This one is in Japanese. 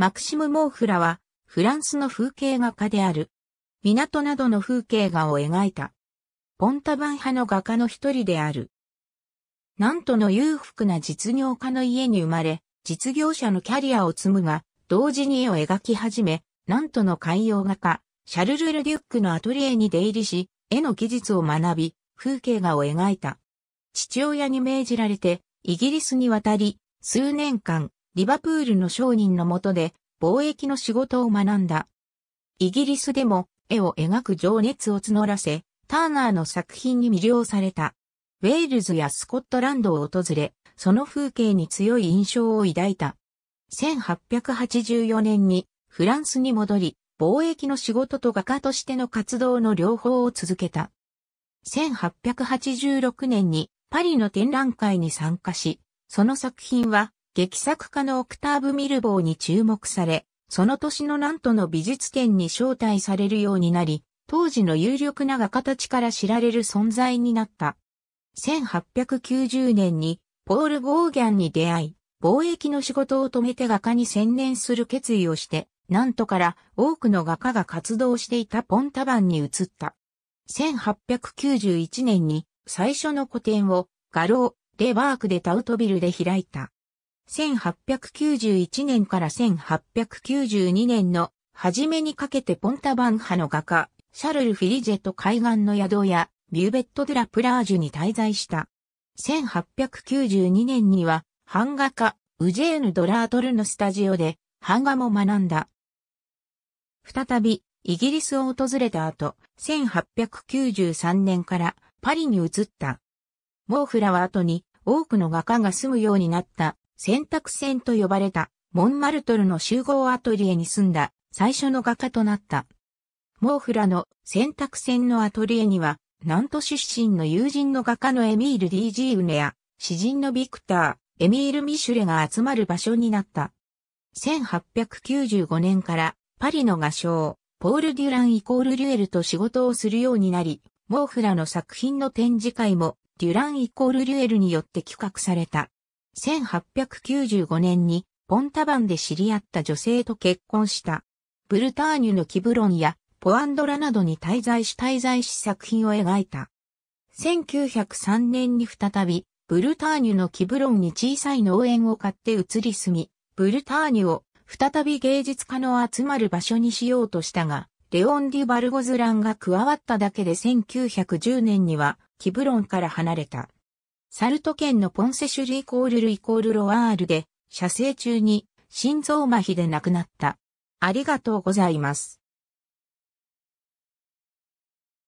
マクシム・モーフラは、フランスの風景画家である。港などの風景画を描いた。ポンタバン派の画家の一人である。なんとの裕福な実業家の家に生まれ、実業者のキャリアを積むが、同時に絵を描き始め、なんとの海洋画家、シャルル・ル・デュックのアトリエに出入りし、絵の技術を学び、風景画を描いた。父親に命じられて、イギリスに渡り、数年間、リバプールの商人のもとで貿易の仕事を学んだ。イギリスでも絵を描く情熱を募らせ、ターナーの作品に魅了された。ウェールズやスコットランドを訪れ、その風景に強い印象を抱いた。1884年にフランスに戻り、貿易の仕事と画家としての活動の両方を続けた。1886年にパリの展覧会に参加し、その作品は劇作家のオクターブ・ミルボーに注目され、その年のナンの美術展に招待されるようになり、当時の有力な画家たちから知られる存在になった。1890年にポール・ゴーギャンに出会い、貿易の仕事を止めて画家に専念する決意をして、なんとから多くの画家が活動していたポンタバンに移った。1891年に最初の個展をガロー・デ・バークでタウトビルで開いた。1891年から1892年の初めにかけてポンタバンハの画家、シャルル・フィリジェと海岸の宿やビューベット・デラ・プラージュに滞在した。1892年には、版画家、ウジェーヌ・ドラートルのスタジオで、版画も学んだ。再び、イギリスを訪れた後、1893年からパリに移った。モーフラは後に多くの画家が住むようになった選択戦と呼ばれた、モンマルトルの集合アトリエに住んだ最初の画家となった。モーフラの選択戦のアトリエには、ナント出身の友人の画家のエミール・ディージーウネや、詩人のビクター、エミール・ミシュレが集まる場所になった。1895年からパリの画商、ポール・デュランイコール・デュエルと仕事をするようになり、モーフラの作品の展示会も、デュランイコール・デュエルによって企画された。1895年にポンタバンで知り合った女性と結婚した。ブルターニュのキブロンやポアンドラなどに滞在し滞在し作品を描いた。1903年に再び、ブルターニュのキブロンに小さい農園を買って移り住み、ブルターニュを再び芸術家の集まる場所にしようとしたが、レオン・デュ・バルゴズランが加わっただけで1910年にはキブロンから離れた。サルト県のポンセシュルイコールルイコールロワールで、射精中に心臓麻痺で亡くなった。ありがとうございます。